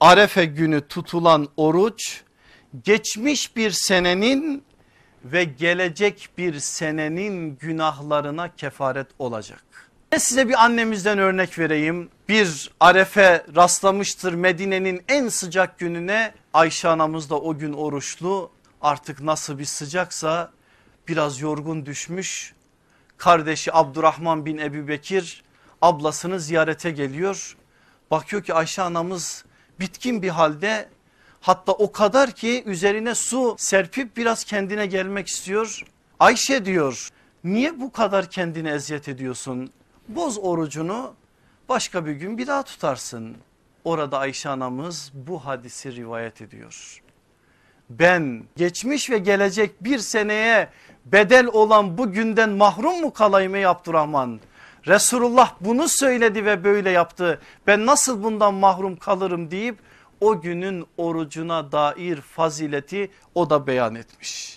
Arefe günü tutulan oruç geçmiş bir senenin ve gelecek bir senenin günahlarına kefaret olacak. Ben size bir annemizden örnek vereyim. Bir arefe rastlamıştır Medine'nin en sıcak gününe Ayşe anamız da o gün oruçlu artık nasıl bir sıcaksa biraz yorgun düşmüş. Kardeşi Abdurrahman bin Ebu Bekir ablasını ziyarete geliyor. Bakıyor ki Ayşe anamız bitkin bir halde hatta o kadar ki üzerine su serpip biraz kendine gelmek istiyor. Ayşe diyor niye bu kadar kendini eziyet ediyorsun? Boz orucunu başka bir gün bir daha tutarsın. Orada Ayşe anamız bu hadisi rivayet ediyor. Ben geçmiş ve gelecek bir seneye bedel olan bu günden mahrum mu kalayım ey Abdurrahman? Resulullah bunu söyledi ve böyle yaptı. Ben nasıl bundan mahrum kalırım deyip o günün orucuna dair fazileti o da beyan etmiş.